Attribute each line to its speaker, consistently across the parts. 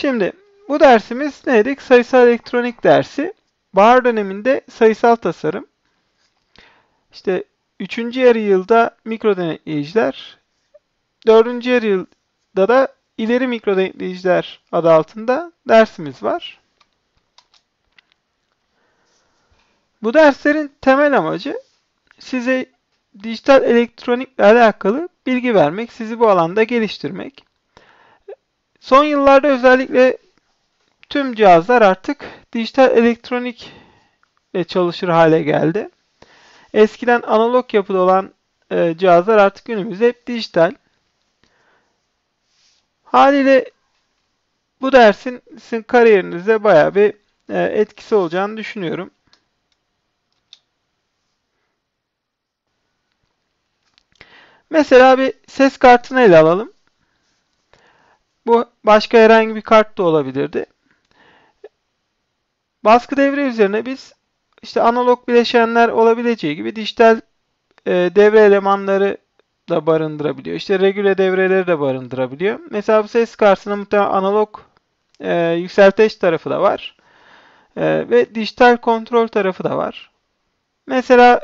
Speaker 1: Şimdi bu dersimiz neydi? Sayısal elektronik dersi. Bahar döneminde sayısal tasarım. İşte 3. yarı yılda mikro denetleyiciler. 4. yarı yılda da ileri mikro denetleyiciler adı altında dersimiz var. Bu derslerin temel amacı size dijital elektronikle alakalı bilgi vermek, sizi bu alanda geliştirmek. Son yıllarda özellikle tüm cihazlar artık dijital elektronik ile çalışır hale geldi. Eskiden analog yapıda olan e, cihazlar artık günümüzde hep dijital. Haliyle bu dersin sizin kariyerinize bayağı bir e, etkisi olacağını düşünüyorum. Mesela bir ses kartını ele alalım. Bu başka herhangi bir kart da olabilirdi. Baskı devre üzerine biz işte analog bileşenler olabileceği gibi dijital e, devre elemanları da barındırabiliyor. İşte regüle devreleri de barındırabiliyor. Mesela bu ses kartının muhtemelen analog e, yükselteç tarafı da var. E, ve dijital kontrol tarafı da var. Mesela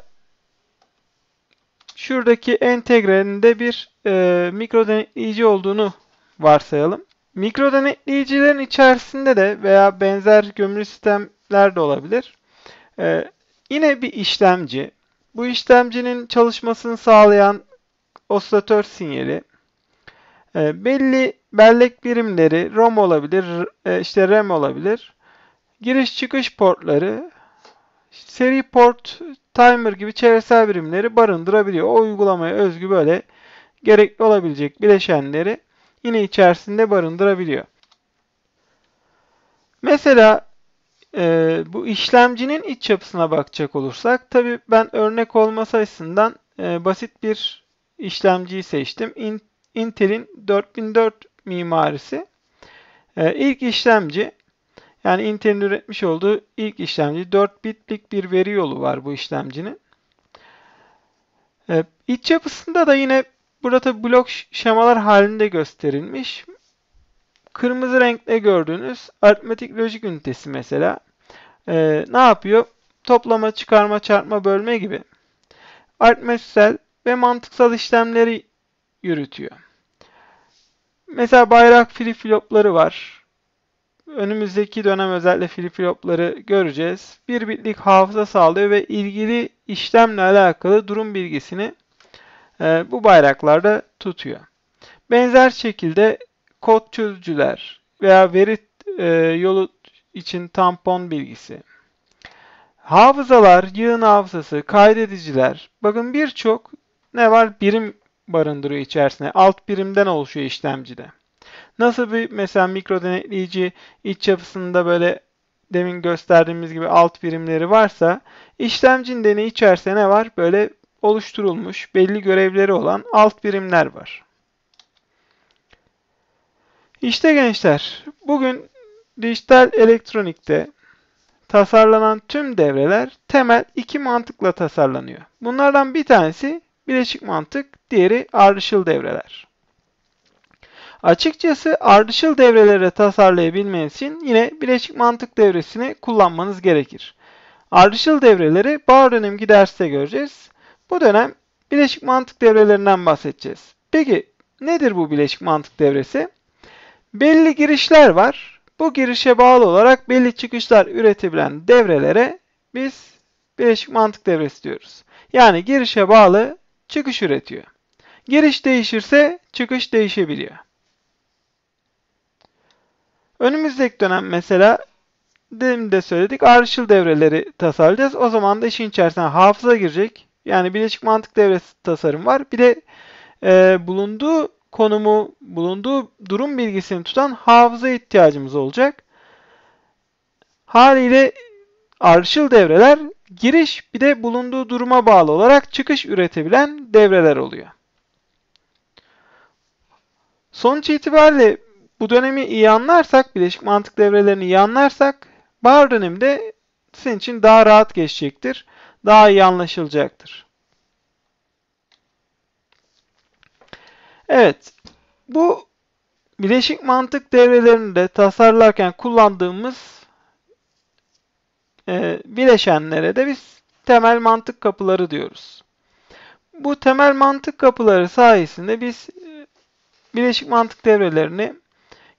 Speaker 1: şuradaki entegrenin de bir e, mikro olduğunu varsayalım. Mikro denetleyicilerin içerisinde de veya benzer gömülü sistemler de olabilir. Ee, yine bir işlemci. Bu işlemcinin çalışmasını sağlayan osilatör sinyali, e, belli bellek birimleri ROM olabilir, e, işte RAM olabilir. Giriş çıkış portları, seri port, timer gibi çevresel birimleri barındırabiliyor. O uygulamaya özgü böyle gerekli olabilecek bileşenleri yine içerisinde barındırabiliyor. Mesela e, bu işlemcinin iç yapısına bakacak olursak tabi ben örnek olması açısından e, basit bir işlemciyi seçtim. In, Intel'in 4004 mimarisi. E, ilk işlemci yani Intel'in üretmiş olduğu ilk işlemci 4 bitlik bir veri yolu var bu işlemcinin. E, iç yapısında da yine Burada blok şemalar halinde gösterilmiş. Kırmızı renkte gördüğünüz aritmetik lojik ünitesi mesela e, ne yapıyor? Toplama, çıkarma, çarpma, bölme gibi aritmetiksel ve mantıksal işlemleri yürütüyor. Mesela bayrak flip flopları var. Önümüzdeki dönem özellikle flip flopları göreceğiz. Bir bitlik hafıza sağlıyor ve ilgili işlemle alakalı durum bilgisini e, bu bayraklarda tutuyor. Benzer şekilde kod çözücüler veya veri e, yolu için tampon bilgisi. Hafızalar, yığın hafızası, kaydediciler. Bakın birçok ne var? Birim barındırıyor içerisinde. Alt birimden oluşuyor işlemcide. Nasıl bir mesela mikro denetleyici iç yapısında böyle demin gösterdiğimiz gibi alt birimleri varsa işlemcinin deneyi içerisinde ne var? Böyle oluşturulmuş belli görevleri olan alt birimler var. İşte gençler, bugün dijital elektronikte tasarlanan tüm devreler temel iki mantıkla tasarlanıyor. Bunlardan bir tanesi bileşik mantık, diğeri ardışıl devreler. Açıkçası ardışıl devreleri tasarlayabilmeniz için yine bileşik mantık devresini kullanmanız gerekir. Ardışıl devreleri bağ önemli derste göreceğiz. Bu dönem bileşik mantık devrelerinden bahsedeceğiz. Peki nedir bu bileşik mantık devresi? Belli girişler var. Bu girişe bağlı olarak belli çıkışlar üretebilen devrelere biz bileşik mantık devresi diyoruz. Yani girişe bağlı çıkış üretiyor. Giriş değişirse çıkış değişebiliyor. Önümüzdeki dönem mesela demin de söyledik ayrışıl devreleri tasarlayacağız. O zaman da işin içerisine hafıza girecek. Yani bileşik mantık devresi tasarım var. Bir de e, bulunduğu konumu, bulunduğu durum bilgisini tutan hafıza ihtiyacımız olacak. Haliyle arşil devreler giriş bir de bulunduğu duruma bağlı olarak çıkış üretebilen devreler oluyor. Sonuç itibariyle bu dönemi iyi anlarsak, bileşik mantık devrelerini iyi anlarsak, bahar dönemi de sizin için daha rahat geçecektir daha iyi anlaşılacaktır. Evet, bu bileşik mantık devrelerini de tasarlarken kullandığımız e, bileşenlere de biz temel mantık kapıları diyoruz. Bu temel mantık kapıları sayesinde biz e, bileşik mantık devrelerini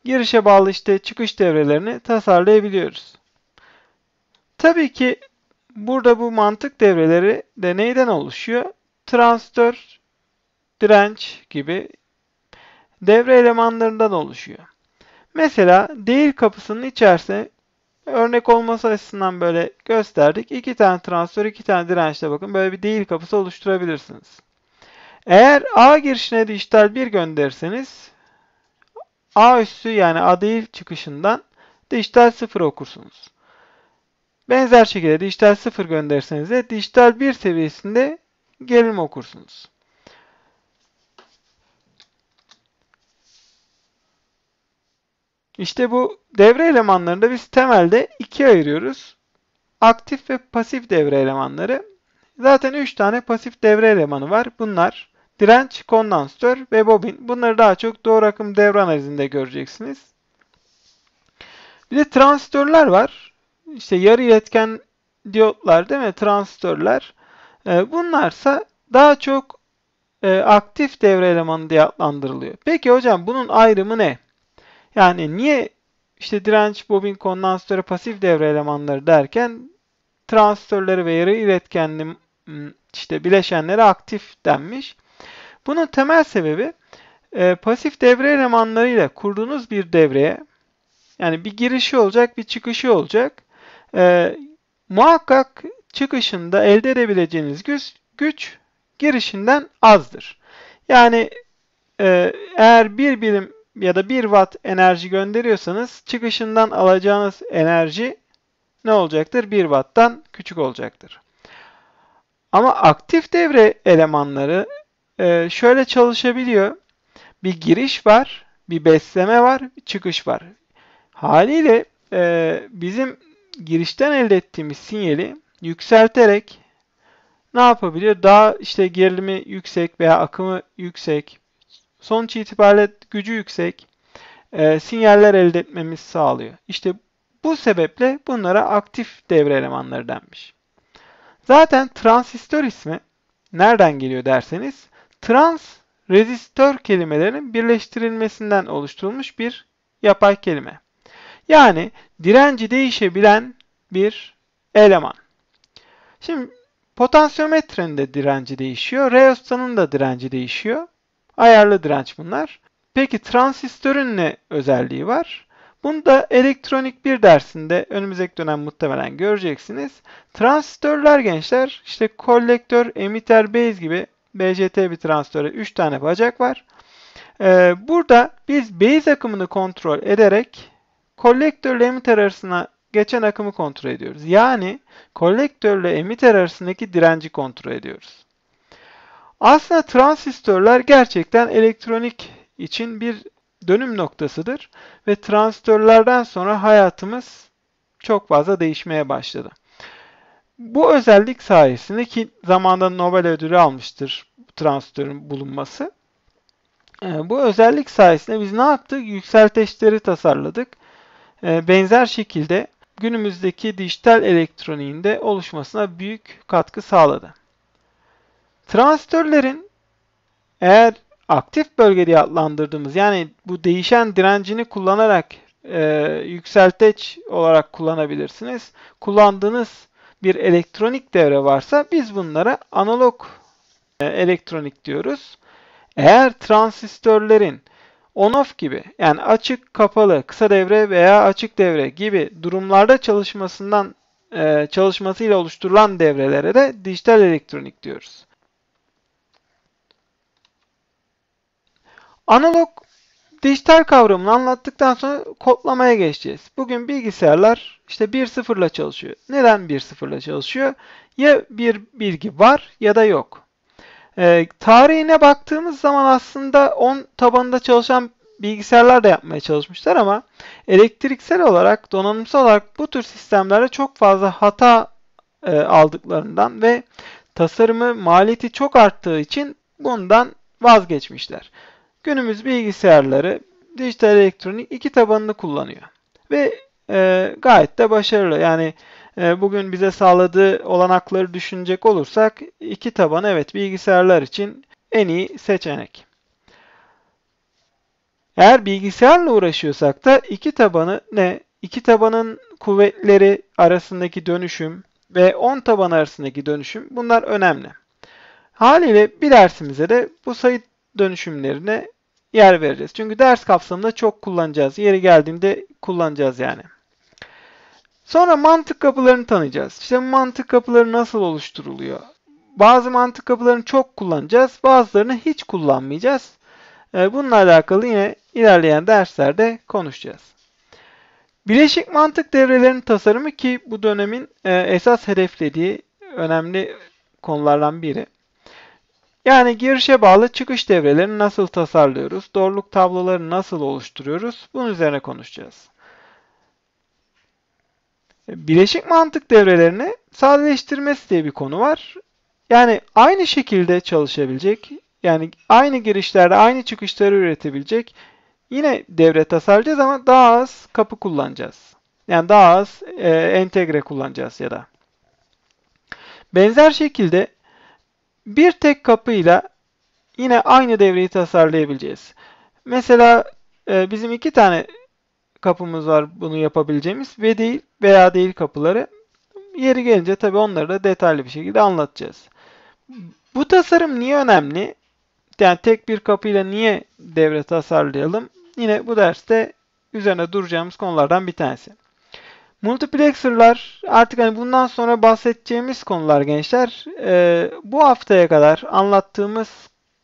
Speaker 1: girişe bağlı işte çıkış devrelerini tasarlayabiliyoruz. Tabii ki Burada bu mantık devreleri de neyden oluşuyor? Transistör, direnç gibi devre elemanlarından oluşuyor. Mesela değil kapısının içerisine örnek olması açısından böyle gösterdik. İki tane transistör, iki tane dirençle bakın böyle bir değil kapısı oluşturabilirsiniz. Eğer A girişine dijital bir gönderirseniz A üstü yani A değil çıkışından dijital sıfır okursunuz. Benzer şekilde dijital 0 gönderseniz de dijital 1 seviyesinde gerilim okursunuz. İşte bu devre elemanlarını da biz temelde ikiye ayırıyoruz. Aktif ve pasif devre elemanları. Zaten 3 tane pasif devre elemanı var. Bunlar direnç, kondansatör ve bobin. Bunları daha çok doğru akım devre analizinde göreceksiniz. Bir de transistörler var işte yarı iletken diyotlar değil mi? Transistörler. E, bunlarsa daha çok e, aktif devre elemanı diye adlandırılıyor. Peki hocam bunun ayrımı ne? Yani niye işte direnç, bobin, kondansatörü, pasif devre elemanları derken transistörleri ve yarı iletkenli işte bileşenleri aktif denmiş. Bunun temel sebebi e, pasif devre elemanlarıyla kurduğunuz bir devreye yani bir girişi olacak, bir çıkışı olacak. E, muhakkak çıkışında elde edebileceğiniz güç, güç girişinden azdır. Yani e, eğer bir birim ya da bir watt enerji gönderiyorsanız çıkışından alacağınız enerji ne olacaktır? Bir watt'tan küçük olacaktır. Ama aktif devre elemanları e, şöyle çalışabiliyor. Bir giriş var, bir besleme var, çıkış var. Haliyle e, bizim girişten elde ettiğimiz sinyali yükselterek ne yapabiliyor? Daha işte gerilimi yüksek veya akımı yüksek, sonuç itibariyle gücü yüksek e, sinyaller elde etmemiz sağlıyor. İşte bu sebeple bunlara aktif devre elemanları denmiş. Zaten transistör ismi nereden geliyor derseniz trans rezistör kelimelerinin birleştirilmesinden oluşturulmuş bir yapay kelime. Yani direnci değişebilen bir eleman. Şimdi potansiyometrenin de direnci değişiyor. Reostanın da direnci değişiyor. Ayarlı direnç bunlar. Peki transistörün ne özelliği var? Bunu da elektronik bir dersinde önümüzdeki dönem muhtemelen göreceksiniz. Transistörler gençler işte kolektör, emiter, base gibi BJT bir transistöre 3 tane bacak var. Ee, burada biz base akımını kontrol ederek kolektörle emitter arasına geçen akımı kontrol ediyoruz. Yani kolektörle emitter arasındaki direnci kontrol ediyoruz. Aslında transistörler gerçekten elektronik için bir dönüm noktasıdır ve transistörlerden sonra hayatımız çok fazla değişmeye başladı. Bu özellik sayesinde ki zamanda Nobel ödülü almıştır transistörün bulunması. Ee, bu özellik sayesinde biz ne yaptık? Yükselteçleri tasarladık e, benzer şekilde günümüzdeki dijital elektroniğinde oluşmasına büyük katkı sağladı. Transistörlerin eğer aktif bölge diye adlandırdığımız yani bu değişen direncini kullanarak e, yükselteç olarak kullanabilirsiniz. Kullandığınız bir elektronik devre varsa biz bunlara analog e, elektronik diyoruz. Eğer transistörlerin on-off gibi yani açık kapalı kısa devre veya açık devre gibi durumlarda çalışmasından e, çalışmasıyla oluşturulan devrelere de dijital elektronik diyoruz. Analog dijital kavramını anlattıktan sonra kodlamaya geçeceğiz. Bugün bilgisayarlar işte 1.0 ile çalışıyor. Neden 1.0 ile çalışıyor? Ya bir bilgi var ya da yok. E, tarihine baktığımız zaman aslında 10 tabanında çalışan bilgisayarlar da yapmaya çalışmışlar ama elektriksel olarak, donanımsal olarak bu tür sistemlerde çok fazla hata e, aldıklarından ve tasarımı, maliyeti çok arttığı için bundan vazgeçmişler. Günümüz bilgisayarları dijital elektronik iki tabanını kullanıyor ve e, gayet de başarılı. Yani ee, bugün bize sağladığı olanakları düşünecek olursak iki taban evet bilgisayarlar için en iyi seçenek. Eğer bilgisayarla uğraşıyorsak da iki tabanı ne? İki tabanın kuvvetleri arasındaki dönüşüm ve 10 taban arasındaki dönüşüm bunlar önemli. Haliyle bir dersimize de bu sayı dönüşümlerine yer vereceğiz. Çünkü ders kapsamında çok kullanacağız. Yeri geldiğinde kullanacağız yani. Sonra mantık kapılarını tanıyacağız. İşte mantık kapıları nasıl oluşturuluyor? Bazı mantık kapılarını çok kullanacağız, bazılarını hiç kullanmayacağız. Ee, bununla alakalı yine ilerleyen derslerde konuşacağız. Bileşik mantık devrelerinin tasarımı ki bu dönemin e, esas hedeflediği önemli konulardan biri. Yani girişe bağlı çıkış devrelerini nasıl tasarlıyoruz, doğruluk tablolarını nasıl oluşturuyoruz bunun üzerine konuşacağız. Bileşik mantık devrelerini sadeleştirmesi diye bir konu var. Yani aynı şekilde çalışabilecek, yani aynı girişlerde aynı çıkışları üretebilecek yine devre tasarlayacağız ama daha az kapı kullanacağız. Yani daha az e, entegre kullanacağız ya da. Benzer şekilde bir tek kapıyla yine aynı devreyi tasarlayabileceğiz. Mesela e, bizim iki tane kapımız var bunu yapabileceğimiz ve değil veya değil kapıları. Yeri gelince tabii onları da detaylı bir şekilde anlatacağız. Bu tasarım niye önemli? Yani tek bir kapıyla niye devre tasarlayalım? Yine bu derste üzerine duracağımız konulardan bir tanesi. Multiplexer'lar artık hani bundan sonra bahsedeceğimiz konular gençler. Ee, bu haftaya kadar anlattığımız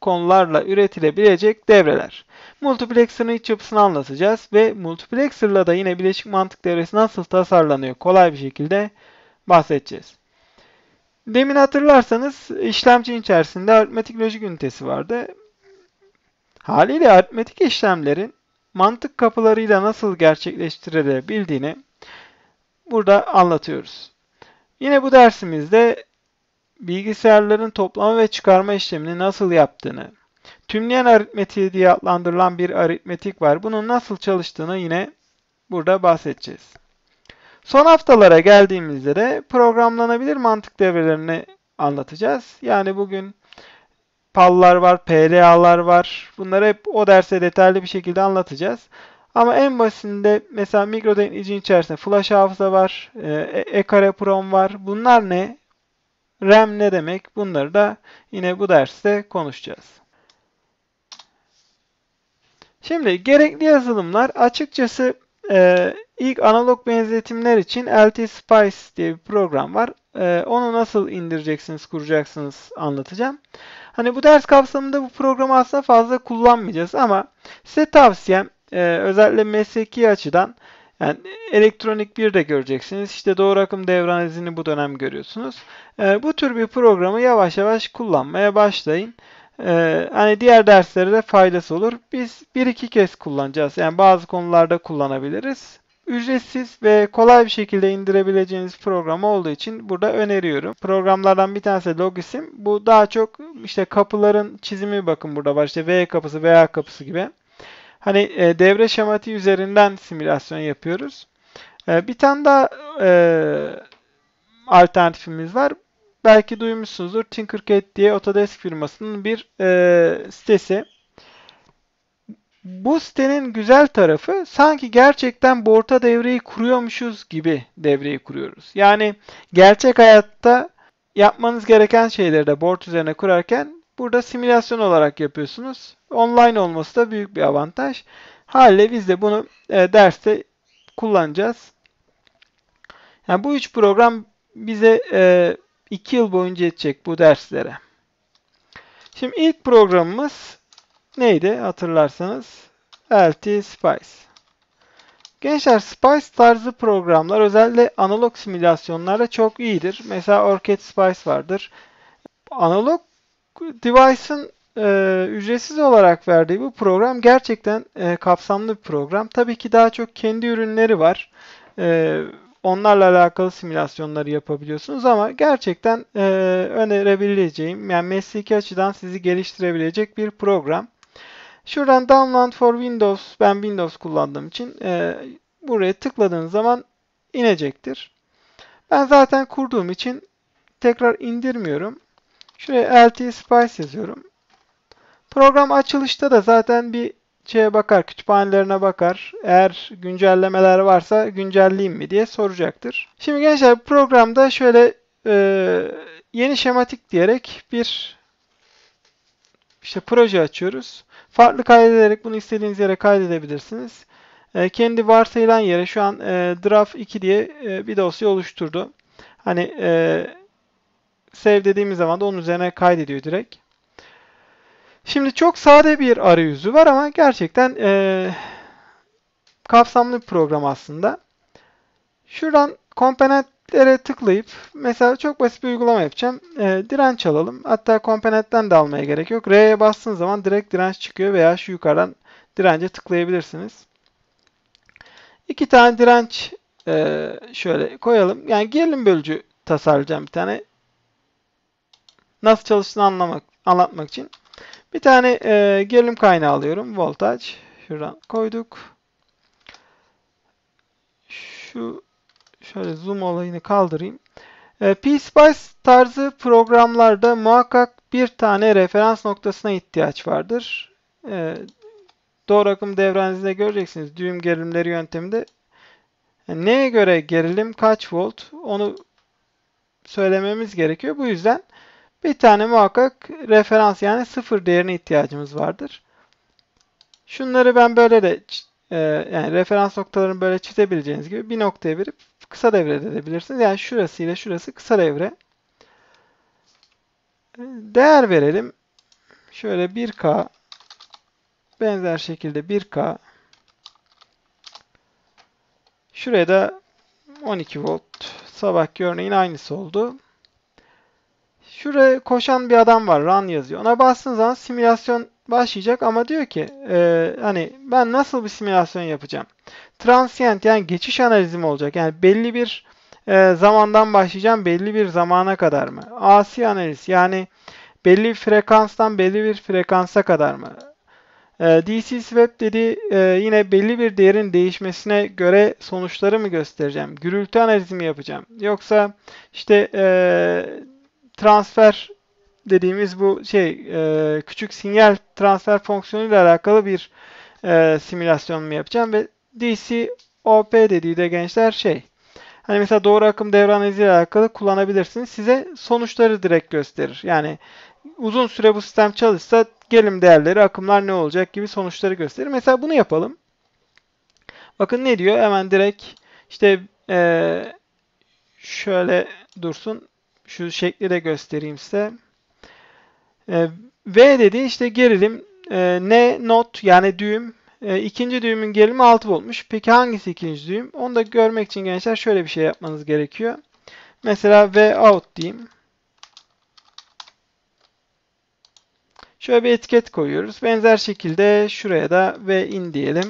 Speaker 1: konularla üretilebilecek devreler. Multiplexer'ın iç yapısını anlatacağız ve multiplexer'la da yine bileşik mantık devresi nasıl tasarlanıyor kolay bir şekilde bahsedeceğiz. Demin hatırlarsanız işlemci içerisinde aritmetik lojik ünitesi vardı. Haliyle aritmetik işlemlerin mantık kapılarıyla nasıl gerçekleştirilebildiğini burada anlatıyoruz. Yine bu dersimizde bilgisayarların toplama ve çıkarma işlemini nasıl yaptığını, tümleyen aritmetiği diye adlandırılan bir aritmetik var. Bunun nasıl çalıştığını yine burada bahsedeceğiz. Son haftalara geldiğimizde de programlanabilir mantık devrelerini anlatacağız. Yani bugün PAL'lar var, PLA'lar var. Bunları hep o derse detaylı bir şekilde anlatacağız. Ama en basitinde mesela mikrodenizin içerisinde flash hafıza var, e-kare e-, e-, e-, prom var. Bunlar ne? RAM ne demek? Bunları da yine bu derste konuşacağız. Şimdi gerekli yazılımlar açıkçası e, ilk analog benzetimler için LTspice diye bir program var. E, onu nasıl indireceksiniz, kuracaksınız anlatacağım. Hani bu ders kapsamında bu programı aslında fazla kullanmayacağız ama size tavsiyem e, özellikle mesleki açıdan yani elektronik bir de göreceksiniz. İşte doğru akım devran izini bu dönem görüyorsunuz. E, bu tür bir programı yavaş yavaş kullanmaya başlayın. E, hani diğer derslere de faydası olur. Biz bir iki kez kullanacağız. Yani bazı konularda kullanabiliriz. Ücretsiz ve kolay bir şekilde indirebileceğiniz program olduğu için burada öneriyorum. Programlardan bir tanesi Logisim. Bu daha çok işte kapıların çizimi bakın burada var. İşte V kapısı, VA kapısı gibi. Hani e, devre şemati üzerinden simülasyon yapıyoruz. E, bir tane daha e, alternatifimiz var. Belki duymuşsunuzdur. Tinkercad diye Autodesk firmasının bir e, sitesi. Bu sitenin güzel tarafı sanki gerçekten bu devreyi kuruyormuşuz gibi devreyi kuruyoruz. Yani gerçek hayatta yapmanız gereken şeyleri de board üzerine kurarken Burada simülasyon olarak yapıyorsunuz. Online olması da büyük bir avantaj. Haliyle biz de bunu e, derste kullanacağız. Yani bu üç program bize e, iki yıl boyunca yetecek bu derslere. Şimdi ilk programımız neydi hatırlarsanız? LT Spice. Gençler Spice tarzı programlar özellikle analog simülasyonlarda çok iyidir. Mesela Orchid Spice vardır. Analog Device'ın e, ücretsiz olarak verdiği bu program gerçekten e, kapsamlı bir program. Tabii ki daha çok kendi ürünleri var. E, onlarla alakalı simülasyonları yapabiliyorsunuz ama gerçekten e, önerebileceğim, yani mesleki açıdan sizi geliştirebilecek bir program. Şuradan Download for Windows, ben Windows kullandığım için e, buraya tıkladığınız zaman inecektir. Ben zaten kurduğum için tekrar indirmiyorum. Şuraya LT Spice yazıyorum. Program açılışta da zaten bir şeye bakar, kütüphanelerine bakar. Eğer güncellemeler varsa güncelleyeyim mi diye soracaktır. Şimdi gençler programda şöyle e, yeni şematik diyerek bir işte proje açıyoruz. Farklı kaydederek bunu istediğiniz yere kaydedebilirsiniz. E, kendi varsayılan yere şu an e, draft 2 diye e, bir dosya oluşturdu. Hani e, save dediğimiz zaman da onun üzerine kaydediyor direkt. Şimdi çok sade bir arayüzü var ama gerçekten e, kapsamlı bir program aslında. Şuradan komponentlere tıklayıp mesela çok basit bir uygulama yapacağım. E, direnç alalım. Hatta komponentten de almaya gerek yok. R'ye bastığınız zaman direkt direnç çıkıyor veya şu yukarıdan dirence tıklayabilirsiniz. İki tane direnç e, şöyle koyalım. Yani gerilim bölücü tasarlayacağım bir tane nasıl çalıştığını anlamak, anlatmak için. Bir tane e, gerilim kaynağı alıyorum. Voltaj. Şuradan koyduk. Şu şöyle zoom olayını kaldırayım. E, PSpice tarzı programlarda muhakkak bir tane referans noktasına ihtiyaç vardır. E, doğru akım devrenizde göreceksiniz. Düğüm gerilimleri yönteminde yani e, neye göre gerilim kaç volt onu söylememiz gerekiyor. Bu yüzden bir tane muhakkak referans yani sıfır değerine ihtiyacımız vardır. Şunları ben böyle de e, yani referans noktalarını böyle çizebileceğiniz gibi bir noktaya verip kısa devre edebilirsiniz. Yani şurası ile şurası kısa devre. E, değer verelim. Şöyle 1K benzer şekilde 1K şuraya da 12 volt sabahki örneğin aynısı oldu. Şuraya koşan bir adam var. Run yazıyor. Ona bastığın zaman simülasyon başlayacak ama diyor ki e, hani ben nasıl bir simülasyon yapacağım? Transient yani geçiş analizim olacak. Yani belli bir e, zamandan başlayacağım belli bir zamana kadar mı? AC analiz yani belli bir frekanstan belli bir frekansa kadar mı? E, DC sweep dedi e, yine belli bir değerin değişmesine göre sonuçları mı göstereceğim? Gürültü analizimi yapacağım? Yoksa işte e, transfer dediğimiz bu şey e, küçük sinyal transfer fonksiyonu ile alakalı bir e, mu yapacağım ve DC OP dediği de gençler şey hani mesela doğru akım devre analizi ile alakalı kullanabilirsiniz. Size sonuçları direkt gösterir. Yani uzun süre bu sistem çalışsa gelim değerleri, akımlar ne olacak gibi sonuçları gösterir. Mesela bunu yapalım. Bakın ne diyor? Hemen direkt işte e, şöyle dursun şu şekli de göstereyim size. E, v dedi işte gerilim ne not yani düğüm e, ikinci düğümün gerilimi 6 voltmuş. Peki hangisi ikinci düğüm? Onu da görmek için gençler şöyle bir şey yapmanız gerekiyor. Mesela V out diyeyim. Şöyle bir etiket koyuyoruz. Benzer şekilde şuraya da V in diyelim.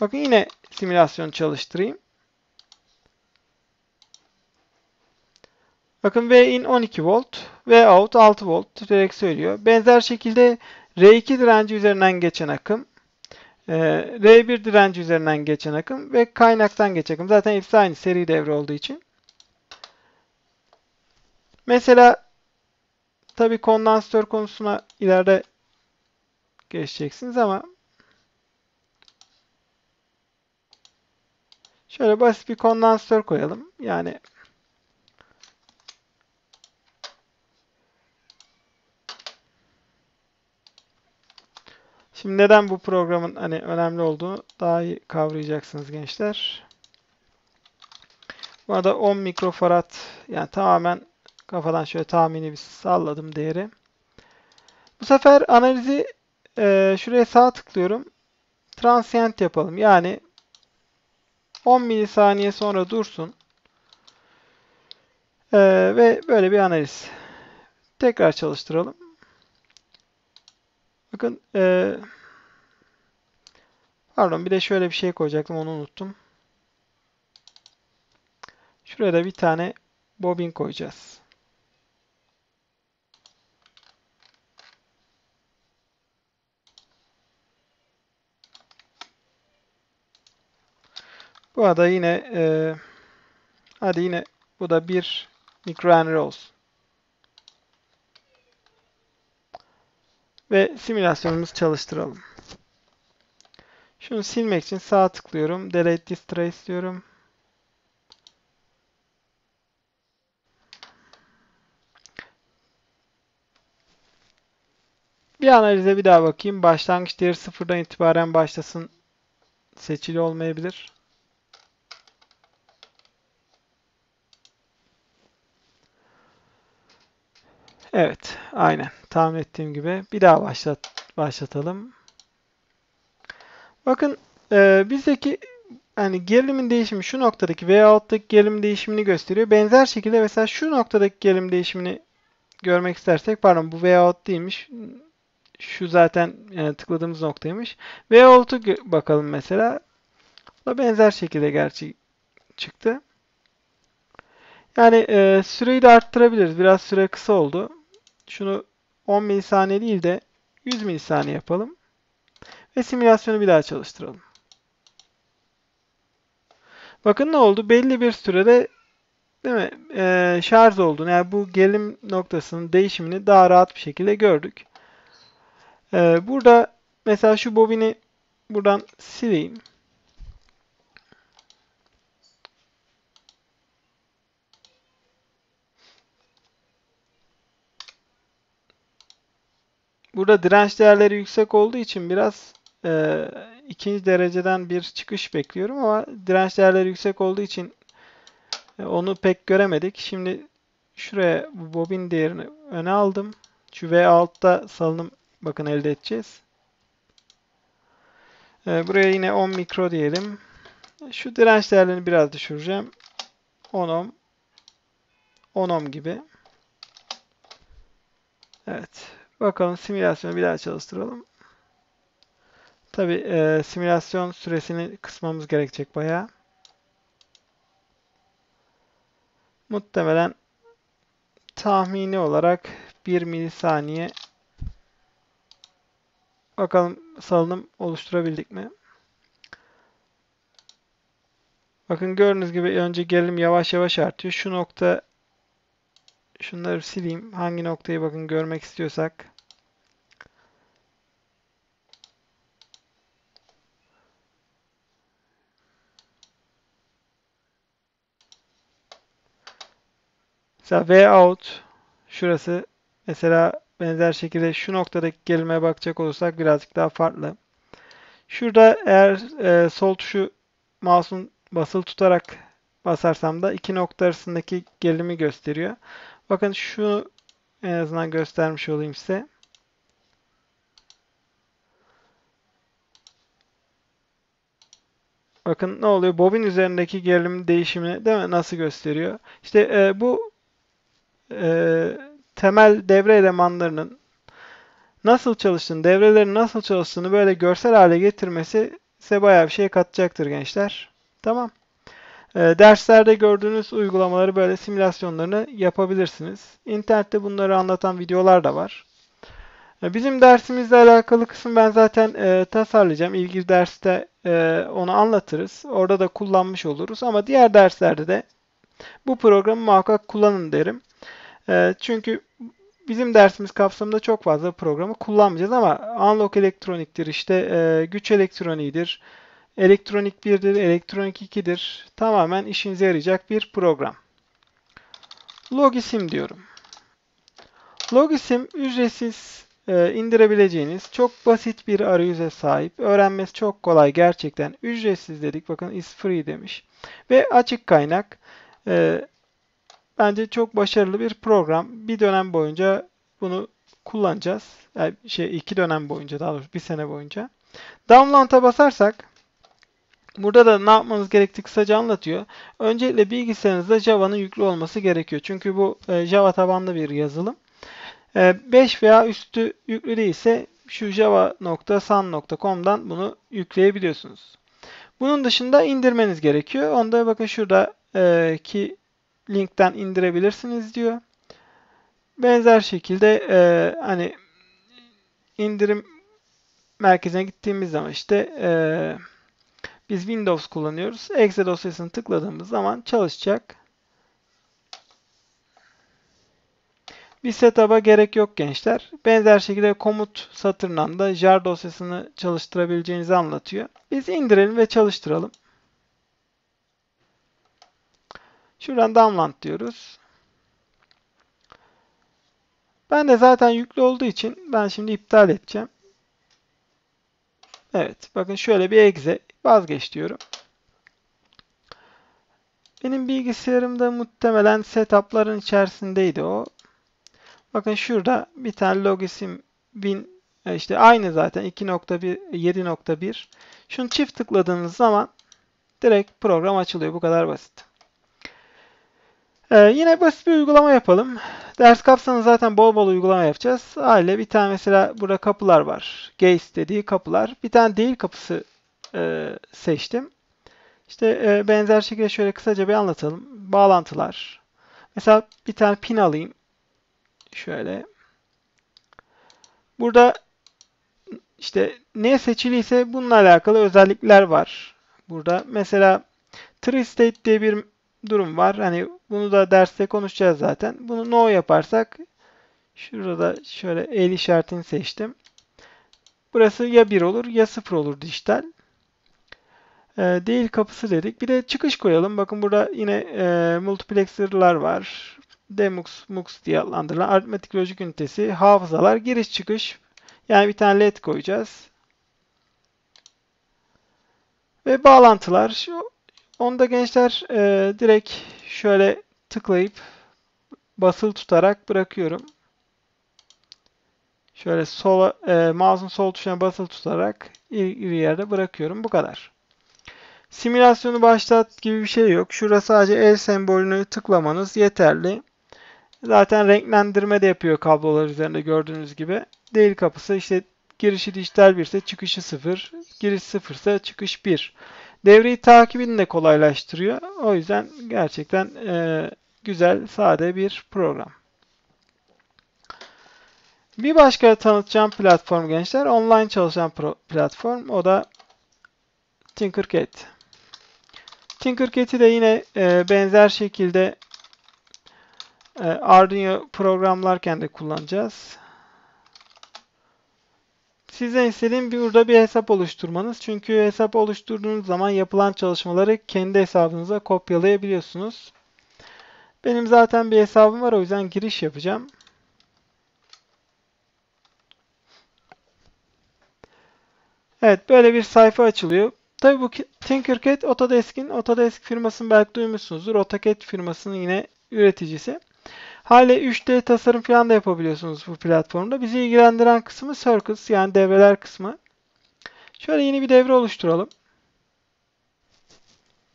Speaker 1: Bakın yine simülasyon çalıştırayım. Bakın V in 12 volt, V out 6 volt direkt söylüyor. Benzer şekilde R2 direnci üzerinden geçen akım, e, R1 direnci üzerinden geçen akım ve kaynaktan geçen akım. Zaten hepsi aynı seri devre olduğu için. Mesela tabi kondansatör konusuna ileride geçeceksiniz ama şöyle basit bir kondansatör koyalım. Yani Şimdi neden bu programın hani önemli olduğunu daha iyi kavrayacaksınız gençler. Bu da 10 mikrofarad yani tamamen kafadan şöyle tahmini bir salladım değeri. Bu sefer analizi e, şuraya sağ tıklıyorum. Transient yapalım. Yani 10 milisaniye sonra dursun. E, ve böyle bir analiz. Tekrar çalıştıralım. Bakın e, pardon bir de şöyle bir şey koyacaktım onu unuttum. Şuraya da bir tane bobin koyacağız. Bu arada yine e, hadi yine bu da bir mikro olsun. ve simülasyonumuzu çalıştıralım. Şunu silmek için sağ tıklıyorum. Delete this trace diyorum. Bir analize bir daha bakayım. Başlangıç değeri sıfırdan itibaren başlasın seçili olmayabilir. Evet, aynen. Tahmin ettiğim gibi. Bir daha başlat başlatalım. Bakın e, bizdeki hani gerilimin değişimi şu noktadaki veyaut'taki gerilim değişimini gösteriyor. Benzer şekilde mesela şu noktadaki gerilim değişimini görmek istersek pardon bu alt değilmiş. Şu zaten yani e, tıkladığımız noktaymış. altı bakalım mesela. Da benzer şekilde gerçi çıktı. Yani e, süreyi de arttırabiliriz. Biraz süre kısa oldu şunu 10 milisaniye değil de 100 milisaniye yapalım. Ve simülasyonu bir daha çalıştıralım. Bakın ne oldu? Belli bir sürede değil mi? Ee, şarj olduğunu yani bu gelim noktasının değişimini daha rahat bir şekilde gördük. Ee, burada mesela şu bobini buradan sileyim. Burada direnç değerleri yüksek olduğu için biraz e, ikinci dereceden bir çıkış bekliyorum ama direnç değerleri yüksek olduğu için e, onu pek göremedik. Şimdi şuraya bobin değerini öne aldım. Şu V altta salınım bakın elde edeceğiz. E, buraya yine 10 mikro diyelim. Şu direnç değerlerini biraz düşüreceğim. 10 ohm 10 ohm gibi. Evet. Bakalım simülasyonu bir daha çalıştıralım. Tabi e, simülasyon süresini kısmamız gerekecek bayağı. Muhtemelen tahmini olarak 1 milisaniye bakalım salınım oluşturabildik mi? Bakın gördüğünüz gibi önce gelim yavaş yavaş artıyor. Şu nokta şunları sileyim. Hangi noktayı bakın görmek istiyorsak Mesela out şurası mesela benzer şekilde şu noktadaki kelimeye bakacak olursak birazcık daha farklı. Şurada eğer e, sol tuşu mouse'un basılı tutarak basarsam da iki nokta arasındaki gerilimi gösteriyor. Bakın şu en azından göstermiş olayım size. Bakın ne oluyor? Bobin üzerindeki gerilim değişimi değil mi? Nasıl gösteriyor? İşte e, bu e, temel devre elemanlarının nasıl çalıştığını, devrelerin nasıl çalıştığını böyle görsel hale getirmesi size bayağı bir şey katacaktır gençler. Tamam. E, derslerde gördüğünüz uygulamaları böyle simülasyonlarını yapabilirsiniz. İnternette bunları anlatan videolar da var. E, bizim dersimizle alakalı kısım ben zaten e, tasarlayacağım. İlgili derste e, onu anlatırız. Orada da kullanmış oluruz ama diğer derslerde de bu programı muhakkak kullanın derim. Ee, çünkü bizim dersimiz kapsamında çok fazla programı kullanmayacağız ama unlock elektroniktir işte e, güç elektroniğidir. Elektronik 1'dir, elektronik 2'dir. Tamamen işinize yarayacak bir program. Logisim diyorum. Logisim ücretsiz e, indirebileceğiniz çok basit bir arayüze sahip. Öğrenmesi çok kolay gerçekten. Ücretsiz dedik. Bakın is free demiş. Ve açık kaynak. E, Bence çok başarılı bir program. Bir dönem boyunca bunu kullanacağız. Yani şey iki dönem boyunca daha doğrusu bir sene boyunca. Download'a basarsak Burada da ne yapmanız gerektiği kısaca anlatıyor. Öncelikle bilgisayarınızda Java'nın yüklü olması gerekiyor. Çünkü bu e, Java tabanlı bir yazılım. 5 e, veya üstü yüklü değilse şu java.san.com'dan bunu yükleyebiliyorsunuz. Bunun dışında indirmeniz gerekiyor. Onda bakın şuradaki e, linkten indirebilirsiniz diyor. Benzer şekilde e, hani indirim merkezine gittiğimiz zaman işte e, biz Windows kullanıyoruz. Exe dosyasını tıkladığımız zaman çalışacak. Bir setup'a gerek yok gençler. Benzer şekilde komut satırından da jar dosyasını çalıştırabileceğinizi anlatıyor. Biz indirelim ve çalıştıralım. Şuradan download diyoruz. Ben de zaten yüklü olduğu için ben şimdi iptal edeceğim. Evet. Bakın şöyle bir exe vazgeç diyorum. Benim bilgisayarımda muhtemelen setupların içerisindeydi o. Bakın şurada bir tane logisim bin e, işte aynı zaten 2.1 7.1. Şunu çift tıkladığınız zaman direkt program açılıyor. Bu kadar basit. Ee, yine basit bir uygulama yapalım. Ders kapsamında zaten bol bol uygulama yapacağız. Aile bir tane mesela burada kapılar var. Gates dediği kapılar. Bir tane değil kapısı e, seçtim. İşte e, benzer şekilde şöyle kısaca bir anlatalım. Bağlantılar. Mesela bir tane pin alayım. Şöyle. Burada işte ne seçiliyse bununla alakalı özellikler var. Burada mesela tree state diye bir durum var. Hani bunu da derste konuşacağız zaten. Bunu no yaparsak şurada şöyle el işaretini seçtim. Burası ya 1 olur ya 0 olur dijital. E, değil kapısı dedik. Bir de çıkış koyalım. Bakın burada yine e, multiplexer'lar var. Demux, MUX diye adlandırılan aritmetik lojik ünitesi, hafızalar, giriş çıkış. Yani bir tane led koyacağız. Ve bağlantılar. Şu onu da gençler e, direkt şöyle tıklayıp basılı tutarak bırakıyorum. Şöyle sola, e, mouse'un sol tuşuna basılı tutarak iri, yerde bırakıyorum. Bu kadar. Simülasyonu başlat gibi bir şey yok. Şurada sadece el sembolünü tıklamanız yeterli. Zaten renklendirme de yapıyor kablolar üzerinde gördüğünüz gibi. Değil kapısı işte girişi dijital birse çıkışı 0, giriş 0 ise çıkış 1. Devreyi takibini de kolaylaştırıyor. O yüzden gerçekten e, güzel, sade bir program. Bir başka tanıtacağım platform gençler. Online çalışan platform. O da Tinkercad. Tinkercad'i de yine e, benzer şekilde e, Arduino programlarken de kullanacağız. Sizden istediğim bir burada bir hesap oluşturmanız. Çünkü hesap oluşturduğunuz zaman yapılan çalışmaları kendi hesabınıza kopyalayabiliyorsunuz. Benim zaten bir hesabım var o yüzden giriş yapacağım. Evet böyle bir sayfa açılıyor. Tabi bu Tinkercad Autodesk'in Autodesk firmasını belki duymuşsunuzdur. AutoCAD firmasının yine üreticisi. Hala 3D tasarım falan da yapabiliyorsunuz bu platformda. Bizi ilgilendiren kısmı circles yani devreler kısmı. Şöyle yeni bir devre oluşturalım.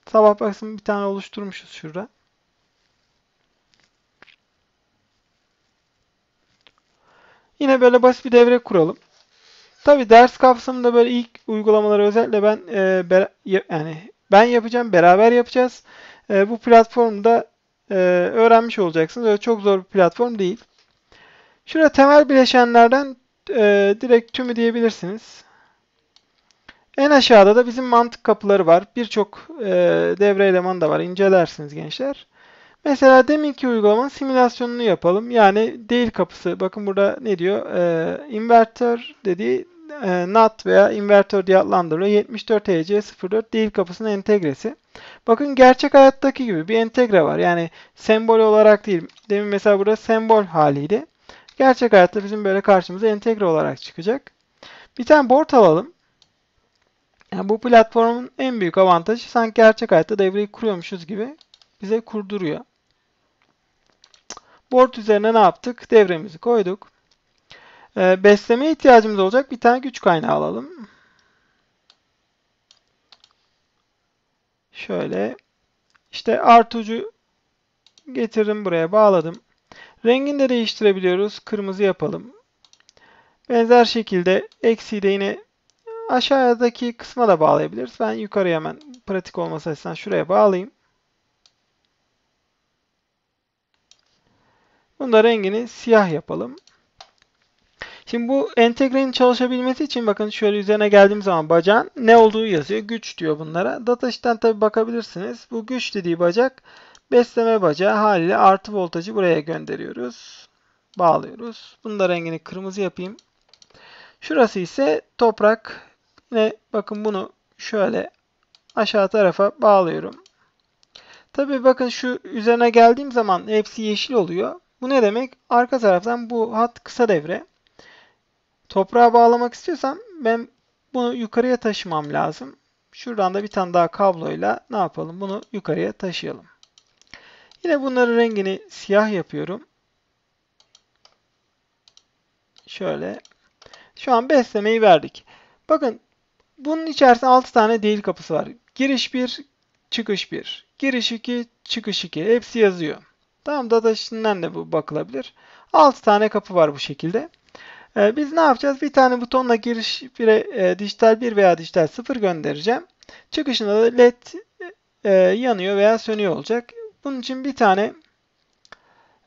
Speaker 1: Sabah baksın bir tane oluşturmuşuz şurada. Yine böyle basit bir devre kuralım. Tabi ders kapsamında böyle ilk uygulamaları özellikle ben e, yani ben yapacağım, beraber yapacağız. E, bu platformda e, öğrenmiş olacaksınız. Öyle çok zor bir platform değil. Şurada temel bileşenlerden e, direkt tümü diyebilirsiniz. En aşağıda da bizim mantık kapıları var. Birçok e, devre elemanı da var. İncelersiniz gençler. Mesela deminki uygulamanın simülasyonunu yapalım. Yani değil kapısı. Bakın burada ne diyor? E, inverter dediği e, NAT veya inverter diye 74 EC04 değil kapısının entegresi. Bakın gerçek hayattaki gibi bir entegre var. Yani sembol olarak değil. Demin mesela burada sembol haliydi. Gerçek hayatta bizim böyle karşımıza entegre olarak çıkacak. Bir tane board alalım. Yani bu platformun en büyük avantajı sanki gerçek hayatta devreyi kuruyormuşuz gibi bize kurduruyor. Board üzerine ne yaptık? Devremizi koyduk. E, beslemeye ihtiyacımız olacak. Bir tane güç kaynağı alalım. Şöyle işte artıcı getirdim buraya bağladım. Rengini de değiştirebiliyoruz. Kırmızı yapalım. Benzer şekilde eksiği de yine aşağıdaki kısma da bağlayabiliriz. Ben yukarıya hemen pratik olması açısından şuraya bağlayayım. Bunda rengini siyah yapalım. Şimdi bu entegrenin çalışabilmesi için bakın şöyle üzerine geldiğim zaman bacağın ne olduğu yazıyor. Güç diyor bunlara. Datasheet'ten tabi bakabilirsiniz. Bu güç dediği bacak besleme bacağı haliyle artı voltajı buraya gönderiyoruz. Bağlıyoruz. Bunu da rengini kırmızı yapayım. Şurası ise toprak. Yine bakın bunu şöyle aşağı tarafa bağlıyorum. Tabi bakın şu üzerine geldiğim zaman hepsi yeşil oluyor. Bu ne demek? Arka taraftan bu hat kısa devre toprağa bağlamak istiyorsam ben bunu yukarıya taşımam lazım. Şuradan da bir tane daha kabloyla ne yapalım? Bunu yukarıya taşıyalım. Yine bunların rengini siyah yapıyorum. Şöyle. Şu an beslemeyi verdik. Bakın bunun içerisinde 6 tane değil kapısı var. Giriş 1, çıkış 1. Giriş 2, çıkış 2. Hepsi yazıyor. Tamam dataşından da bu bakılabilir. 6 tane kapı var bu şekilde. Ee, biz ne yapacağız? Bir tane butonla giriş bire, e, dijital 1 veya dijital 0 göndereceğim. Çıkışında da led e, yanıyor veya sönüyor olacak. Bunun için bir tane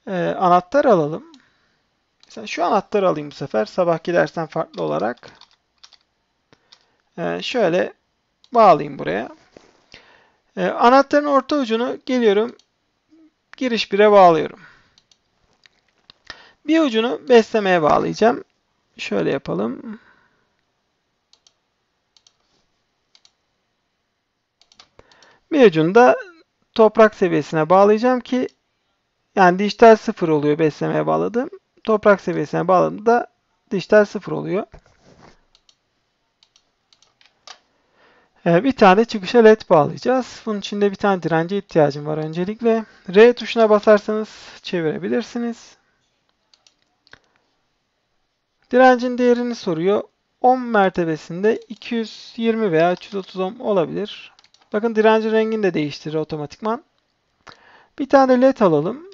Speaker 1: e, anahtar alalım. Mesela şu anahtarı alayım bu sefer. Sabahki dersten farklı olarak. E, şöyle bağlayayım buraya. E, anahtarın orta ucunu geliyorum. Giriş 1'e bağlıyorum. Bir ucunu beslemeye bağlayacağım şöyle yapalım. Bir ucunu da toprak seviyesine bağlayacağım ki yani dijital sıfır oluyor beslemeye bağladım. Toprak seviyesine bağladım da dijital sıfır oluyor. Ee, bir tane çıkışa led bağlayacağız. Bunun için de bir tane dirence ihtiyacım var öncelikle. R tuşuna basarsanız çevirebilirsiniz. Direncin değerini soruyor. Ohm mertebesinde 220 veya 330 ohm olabilir. Bakın direncin rengini de değiştirir otomatikman. Bir tane led alalım.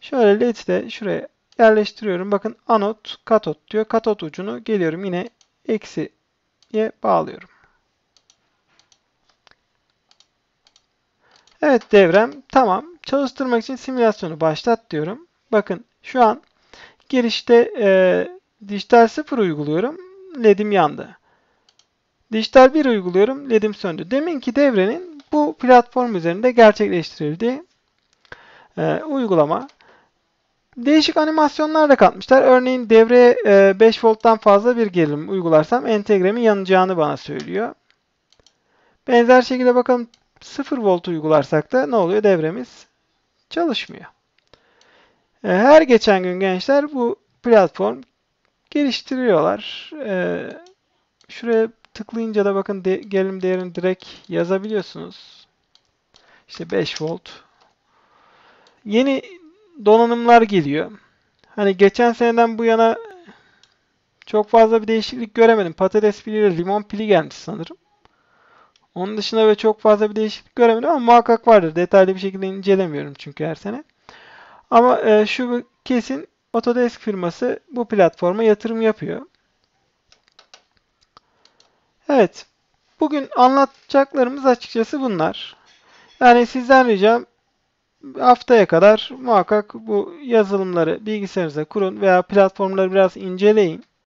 Speaker 1: Şöyle led'i de şuraya yerleştiriyorum. Bakın anot, katot diyor. Katot ucunu geliyorum yine eksiye bağlıyorum. Evet devrem tamam. Çalıştırmak için simülasyonu başlat diyorum. Bakın şu an Girişte e, dijital 0 uyguluyorum. LED'im yandı. Dijital 1 uyguluyorum. LED'im söndü. Deminki devrenin bu platform üzerinde gerçekleştirildi e, uygulama. Değişik animasyonlar da katmışlar. Örneğin devreye 5 e, volttan fazla bir gerilim uygularsam entegremin yanacağını bana söylüyor. Benzer şekilde bakalım 0 volt uygularsak da ne oluyor? Devremiz çalışmıyor. E, her geçen gün gençler bu platform geliştiriyorlar. E, şuraya tıklayınca da bakın gelim gerilim değerini direkt yazabiliyorsunuz. İşte 5 volt. Yeni donanımlar geliyor. Hani geçen seneden bu yana çok fazla bir değişiklik göremedim. Patates piliyle limon pili gelmiş sanırım. Onun dışında ve çok fazla bir değişiklik göremedim ama muhakkak vardır. Detaylı bir şekilde incelemiyorum çünkü her sene. Ama e, şu kesin Autodesk firması bu platforma yatırım yapıyor. Evet. Bugün anlatacaklarımız açıkçası bunlar. Yani sizden ricam haftaya kadar muhakkak bu yazılımları bilgisayarınıza kurun veya platformları biraz inceleyin.